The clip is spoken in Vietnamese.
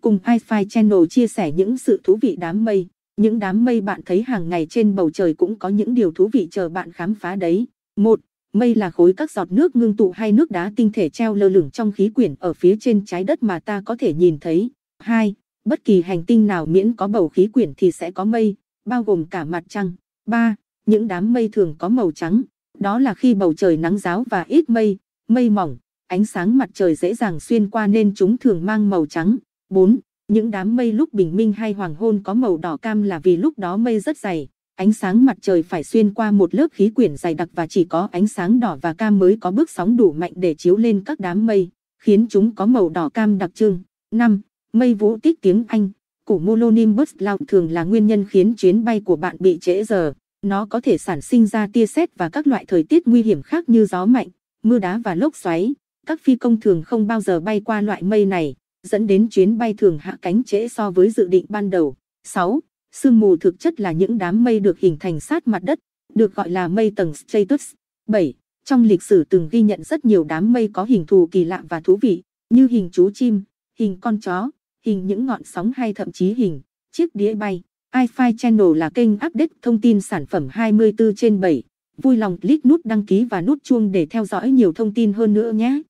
cùng iFi Channel chia sẻ những sự thú vị đám mây. Những đám mây bạn thấy hàng ngày trên bầu trời cũng có những điều thú vị chờ bạn khám phá đấy. Một, Mây là khối các giọt nước ngưng tụ hay nước đá tinh thể treo lơ lửng trong khí quyển ở phía trên trái đất mà ta có thể nhìn thấy. 2. Bất kỳ hành tinh nào miễn có bầu khí quyển thì sẽ có mây, bao gồm cả mặt trăng. 3. Những đám mây thường có màu trắng, đó là khi bầu trời nắng giáo và ít mây, mây mỏng, ánh sáng mặt trời dễ dàng xuyên qua nên chúng thường mang màu trắng. 4. Những đám mây lúc bình minh hay hoàng hôn có màu đỏ cam là vì lúc đó mây rất dày, ánh sáng mặt trời phải xuyên qua một lớp khí quyển dày đặc và chỉ có ánh sáng đỏ và cam mới có bước sóng đủ mạnh để chiếu lên các đám mây, khiến chúng có màu đỏ cam đặc trưng. 5. Mây vũ tích tiếng Anh Củ Molonimbus Cloud thường là nguyên nhân khiến chuyến bay của bạn bị trễ giờ. Nó có thể sản sinh ra tia sét và các loại thời tiết nguy hiểm khác như gió mạnh, mưa đá và lốc xoáy. Các phi công thường không bao giờ bay qua loại mây này dẫn đến chuyến bay thường hạ cánh trễ so với dự định ban đầu. 6. Sương mù thực chất là những đám mây được hình thành sát mặt đất, được gọi là mây tầng stratus. 7. Trong lịch sử từng ghi nhận rất nhiều đám mây có hình thù kỳ lạ và thú vị, như hình chú chim, hình con chó, hình những ngọn sóng hay thậm chí hình chiếc đĩa bay. iFi Channel là kênh update thông tin sản phẩm 24 trên 7. Vui lòng click nút đăng ký và nút chuông để theo dõi nhiều thông tin hơn nữa nhé.